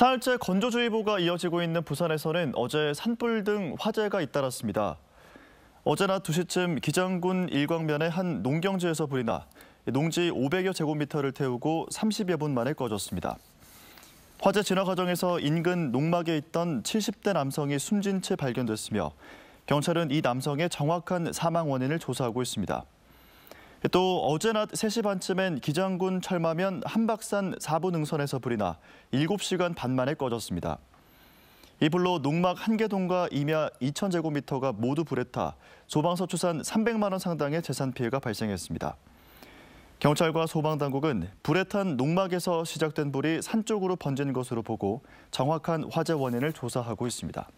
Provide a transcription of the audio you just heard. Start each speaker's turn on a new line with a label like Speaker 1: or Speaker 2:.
Speaker 1: 사흘째 건조주의보가 이어지고 있는 부산에서는 어제 산불 등 화재가 잇따랐습니다. 어제 나 2시쯤 기장군 일광면의 한 농경지에서 불이 나 농지 500여 제곱미터를 태우고 30여 분 만에 꺼졌습니다. 화재 진화 과정에서 인근 농막에 있던 70대 남성이 숨진 채 발견됐으며 경찰은 이 남성의 정확한 사망 원인을 조사하고 있습니다. 또 어제 낮 3시 반쯤엔 기장군 철마면 한박산 4부 능선에서 불이 나 7시간 반 만에 꺼졌습니다. 이 불로 농막 한개동과 임야 2,000제곱미터가 모두 불에 타 소방서추산 300만 원 상당의 재산 피해가 발생했습니다. 경찰과 소방당국은 불에 탄 농막에서 시작된 불이 산 쪽으로 번진 것으로 보고 정확한 화재 원인을 조사하고 있습니다.